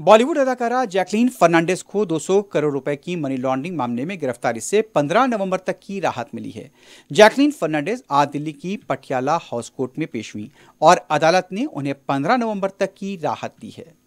बॉलीवुड अदाकारा जैकलीन फर्नांडिस को 200 करोड़ रुपए की मनी लॉन्ड्रिंग मामले में गिरफ्तारी से 15 नवंबर तक की राहत मिली है जैकलीन फर्नांडिस आज दिल्ली की पटियाला हाउस कोर्ट में पेश हुई और अदालत ने उन्हें 15 नवंबर तक की राहत दी है